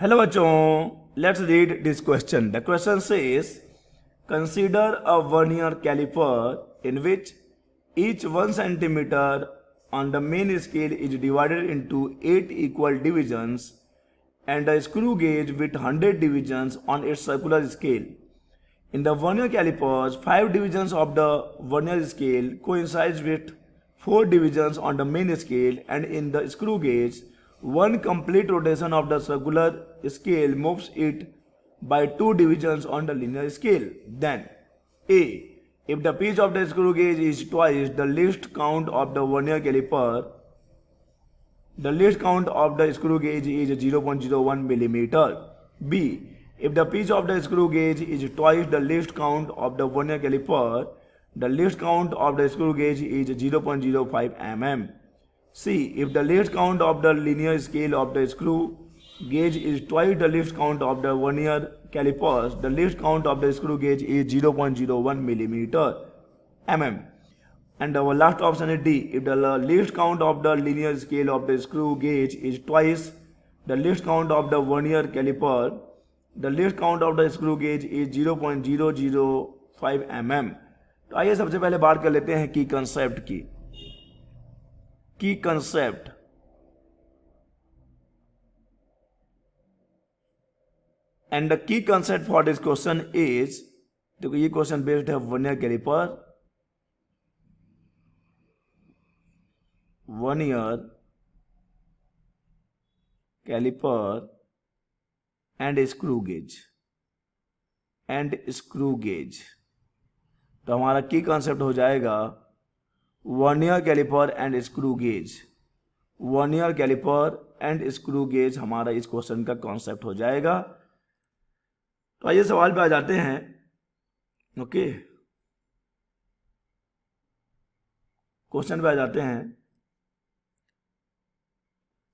Hello bachon, let's read this question. The question says, consider a vernier caliper in which each 1 centimeter on the main scale is divided into 8 equal divisions and a screw gauge with 100 divisions on its circular scale. In the vernier calipers, 5 divisions of the vernier scale coincides with 4 divisions on the main scale and in the screw gauge, one complete rotation of the circular scale moves it by two divisions on the linear scale. Then A. If the pitch of the screw gauge is twice the least count of the vernier caliper, the least count of the screw gauge is 0.01 millimeter. B. If the pitch of the screw gauge is twice the least count of the vernier caliper, the least count of the screw gauge is 0.05 mm. See, if the lift count of the linear scale of the screw gauge is twice the lift count of the vernier calipers, the lift count of the screw gauge is 0.01 millimeter mm. And our last option is D. If the lift count of the linear scale of the screw gauge is twice the lift count of the vernier caliper, the lift count of the screw gauge is 0.005 mm. तो आइए सबसे पहले बात कर लेते हैं की concept key key concept and the key concept for this question is देखो ये क्वेश्चन बेस्ड है vernier caliper year caliper and screw gauge and screw gauge तो हमारा की कॉन्सेप्ट हो जाएगा vernier caliper and screw gauge vernier caliper and screw gauge हमारा इस question का कॉन्सेप्ट हो जाएगा तो आइए सवाल पे आ जाते हैं ओके क्वेश्चन पे आ जाते हैं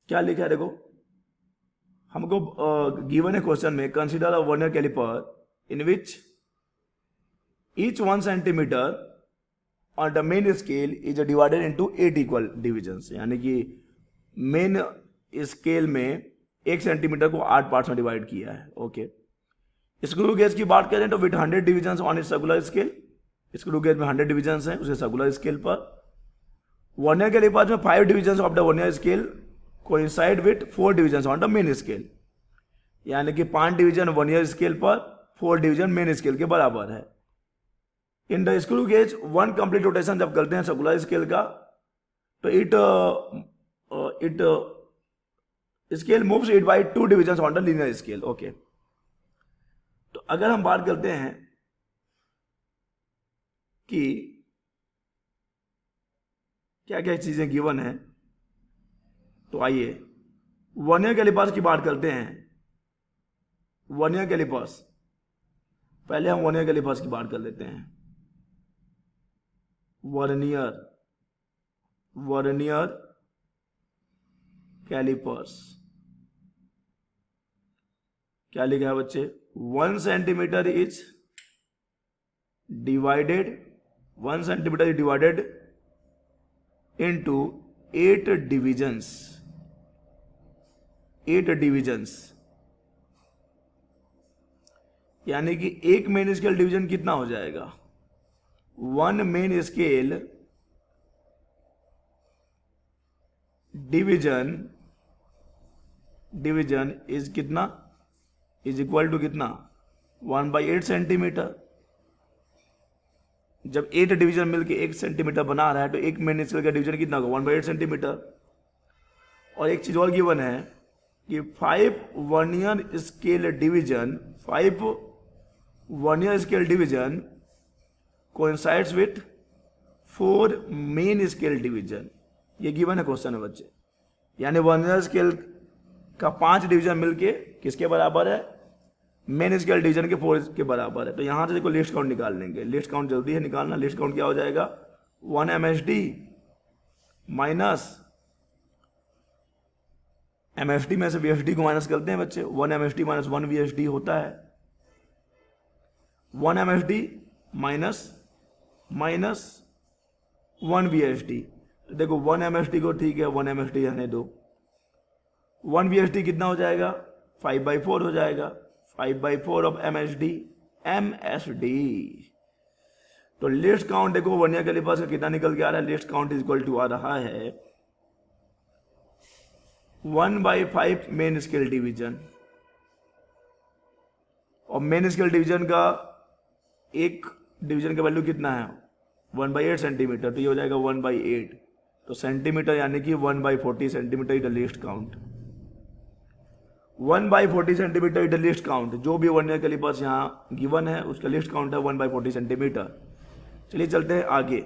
क्या लिखा है देखो हमको गिवन है क्वेश्चन में consider a vernier caliper in which each one centimetre on the main scale is divided into eight equal divisions यानी कि मेन स्केल में एक सेंटीमीटर को आठ पार्ट्स में डिवाइड किया है ओके स्क्रू गेज की बात करें तो with hundred division on it circular scale screw gauge में हंड्रेड डिविजन है उसे सर्कुलर स्केल पर वर्नियर के पास में five division of the vernier scale को inside with four division on the main scale यानी कि पांच डिवीजन वन ईयर स्केल पर फोर डिवीजन मेन स्केल के बराबर है in the screw gauge one complete rotation जब करते हैं सर्कुलर स्केल का तो it it scale moves it by two division on the linear scale okay तो अगर हम बात करते हैं कि क्या क्या चीज़ें गिवन है तो आइए वन ईयर कैलिपर्स की बात करते हैं वन ईयर कैलिपर्स पहले हम वन ईयर कैलिपर्स की बात कर लेते हैं वर्नियर वर्नियर कैलिपर्स क्या लिखा है बच्चे one centimetre is divided one centimetre is divided into eight divisions eight divisions यानी कि एक मेनिस्कल डिवीजन कितना हो जाएगा one main scale division division is कितना इज इक्वल टू कितना वन बाई एट सेंटीमीटर जब एट डिवीजन मिलके एक सेंटीमीटर बना रहा है तो एक मेन स्केल का डिवीजन कितना होगा वन बाई एट सेंटीमीटर और एक चीज़ और गिवन है कि five year scale division five year scale division coincides with four main scale division ये गिवन है क्वेश्चन है बच्चे यानी वर्नर स्केल का पांच डिवीजन मिलके किसके बराबर है मेन स्केल डिवीजन के फोर के बराबर है तो यहां से देखो लिस्ट काउंट निकाल लेंगे लिस्ट काउंट जल्दी है निकालना लिस्ट काउंट क्या हो जाएगा one M H D minus M F D में से वी एफ डी को माइनस करते हैं बच्चे one M F D minus one V F D होता है one M F D minus minus one B S T तो देखो वन एम एस टी को ठीक है वन एम एस टी दो वन बी एस टी कितना हो जाएगा फाइव बाई फोर हो जाएगा five by four of M S D M S D तो लिस्ट काउंट देखो वर्निया के लिए का कितना निकल के आ रहा है least count is equal to आ रहा है one by five main scale division और मेन स्केल डिवीजन का एक डिवीजन का वैल्यू कितना है वन बाई एट सेंटीमीटर तो ये हो जाएगा वन बाई एट तो सेंटीमीटर यानी कि one by forty centimetre is the least count one by forty centimetre is the least count जो भी वन ईयर के लिए पास यहाँ गिवन है उसका लिस्ट काउंट है वन बाई फोर्टी सेंटीमीटर चलिए चलते हैं आगे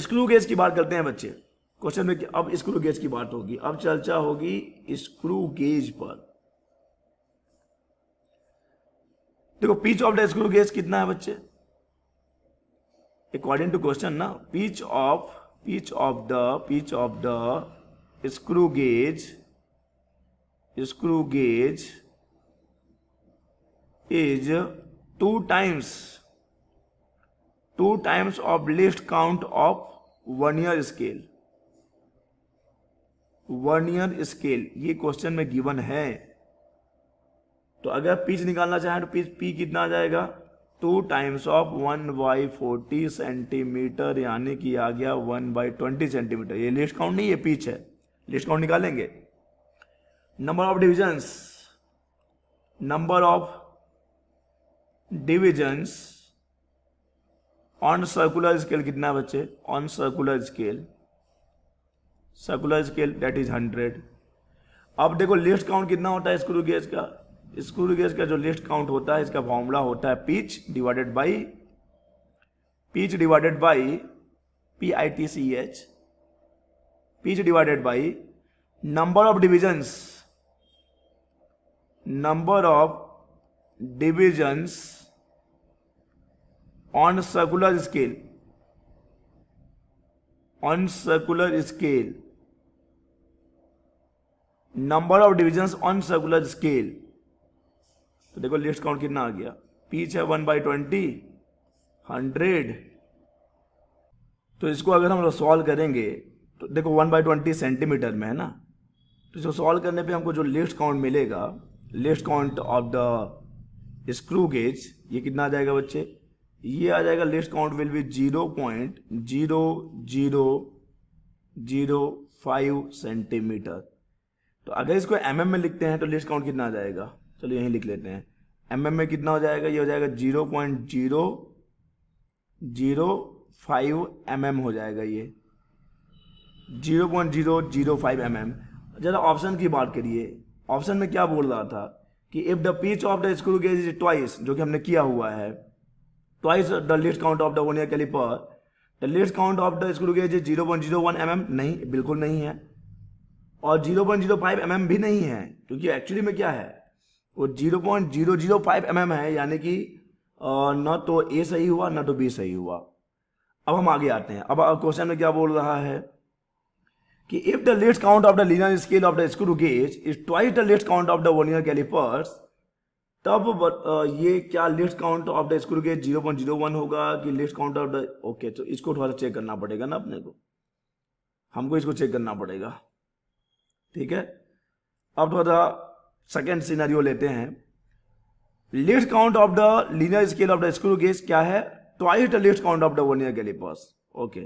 स्क्रू गेज की बात करते हैं बच्चे क्वेश्चन में अब स्क्रू गेज की बात होगी अब चर्चा होगी स्क्रू गेज पर देखो pitch of the screw gauge कितना है बच्चे अकॉर्डिंग टू क्वेश्चन ना pitch of pitch of the pitch of the screw gauge screw gauge is two times two times of least count of one year scale one year scale ये क्वेश्चन में given है तो अगर pitch निकालना चाहे तो पिच पी कितना आ जाएगा two times of one by forty centimetre यानी कि आ गया वन बाई ट्वेंटी सेंटीमीटर ये लिस्ट काउंट नहीं ये पीच है लिस्ट काउंट निकालेंगे number of divisions number of divisions on circular scale कितना बच्चे on circular scale circular scale that is hundred अब देखो लिस्ट काउंट कितना होता है स्क्रू गेज का स्क्रू गेज का जो लिस्ट काउंट होता है इसका फॉर्मूला होता है pitch divided by pitch divided by P I T C H pitch divided by number of divisions number of divisions on circular scale on circular scale number of divisions on circular scale तो देखो least count कितना आ गया peach है one by twenty hundred तो इसको अगर हम solve करेंगे तो देखो वन बाई ट्वेंटी सेंटीमीटर में है ना तो इसको सॉल्व करने पे हमको जो लिस्ट काउंट मिलेगा least count of the screw gauge ये कितना आ जाएगा बच्चे ये आ जाएगा least count will be zero point zero zero zero five centimetre तो अगर इसको एम mm में लिखते हैं तो लिस्ट काउंट कितना आ जाएगा चलो यहीं लिख लेते हैं एम एम में कितना हो जाएगा ये हो जाएगा zero point zero zero five M M हो जाएगा ये zero point zero zero five M M ज़रा ऑप्शन की बात करिए ऑप्शन में क्या बोल रहा था कि if the pitch of the screw gauge is twice जो कि हमने किया हुआ है twice the least count of the vernier caliper the least count of the screw gauge is zero point zero one M M नहीं बिल्कुल नहीं है और zero point zero five M M भी नहीं है क्योंकि एक्चुअली में क्या है वो zero point zero zero five M है यानी कि न तो ए सही हुआ न तो बी सही हुआ अब हम आगे आते हैं अब क्वेश्चन में क्या बोल रहा है कि if the least count of the linear scale of the screw gauge is twice the least count of the vernier calipers तब ये क्या least count of the screw gauge zero point zero one होगा कि least count of the okay तो इसको थोड़ा check करना पड़ेगा ना अपने को हमको इसको चेक करना पड़ेगा ठीक है अब थोड़ा सेकेंड सीनरियो लेते हैं least count of the linear scale of the screw gauge क्या है twice the least count of the vernier calipers okay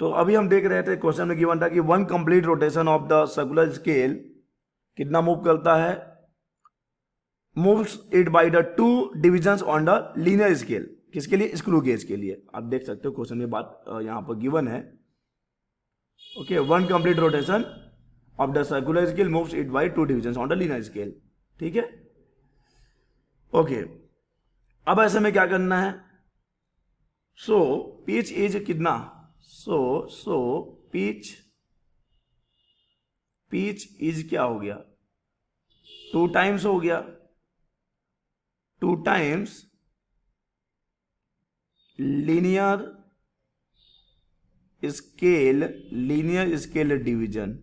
तो अभी हम देख रहे थे क्वेश्चन में गिवन था कि one complete rotation of the circular scale कितना मूव करता है moves it by the two division on the linear scale किसके लिए स्क्रू गेज के लिए आप देख सकते हो क्वेश्चन में बात यहां पर गिवन है okay one complete rotation of the circular scale moves it by two division on the linear scale ठीक है ओके okay. अब ऐसे में क्या करना है सो पीच इज कितना so so pitch pitch is क्या हो गया टू टाइम्स हो गया two times linear scale linear scale division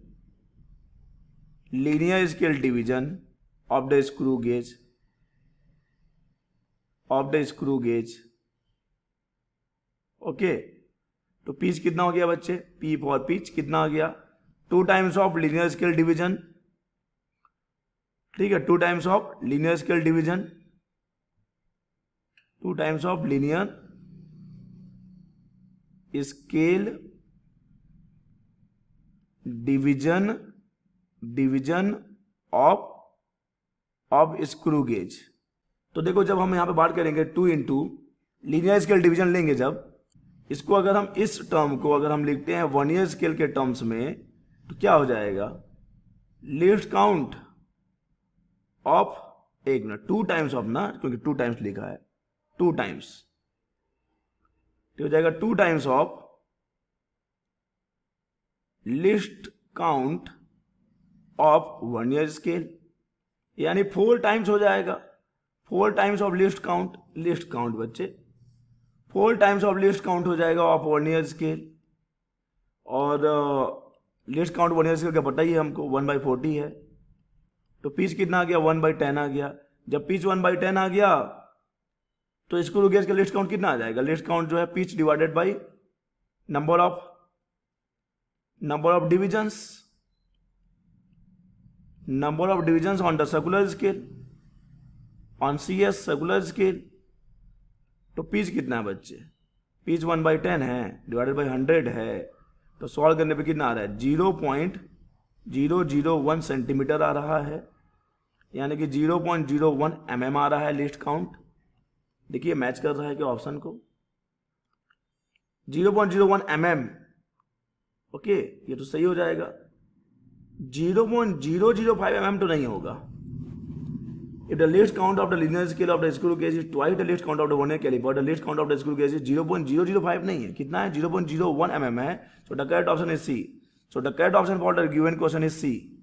linear scale division of the screw gauge of the screw gauge okay okay. तो पीच कितना हो गया बच्चे पी फॉर पीच कितना हो गया two times of linear scale division ठीक है two times of linear scale division two times of linear scale division division of of screw gauge तो देखो जब हम यहां पे बात करेंगे two into linear scale division लेंगे जब इसको अगर हम इस टर्म को अगर हम लिखते हैं वन ईयर स्केल के टर्म्स में तो क्या हो जाएगा लिफ्ट काउंट ऑफ एक मिनट टू टाइम्स ऑफ ना क्योंकि टू टाइम्स लिखा है टू टाइम्स तो हो जाएगा two times of least count of one year scale यानी फोर टाइम्स हो जाएगा four times of least count least count बच्चे four times of least count हो जाएगा ऑफ वन ईयर स्केल और least count one year scale का पता ही है हमको वन बाई फोर्टी है तो पीस कितना आ गया वन बाई टेन आ गया जब पीच वन बाई टेन आ गया तो स्कूल गेज का लिस्ट काउंट कितना आ जाएगा लिस्ट काउंट जो है pitch divided by number of number of divisions number of divisions on the circular scale on C S circular scale तो पीच कितना है बच्चे पीच वन बाई टेन है डिवाइडेड बाई हंड्रेड है तो सॉल्व करने पे कितना आ रहा है zero point zero zero one centimetre आ रहा है यानी कि zero point zero one M M आ रहा है लिस्ट काउंट देखिए मैच कर रहा है क्या ऑप्शन को zero point zero one M M okay ये तो सही हो जाएगा zero point zero zero five M M तो नहीं होगा if the least count of the linear scale of the screw gauge is twice the least count of the one के लिए the count of the screw gauge zero point zero zero five नहीं है कितना है zero point zero one M M है सो the correct option is C so the correct option for the given question is C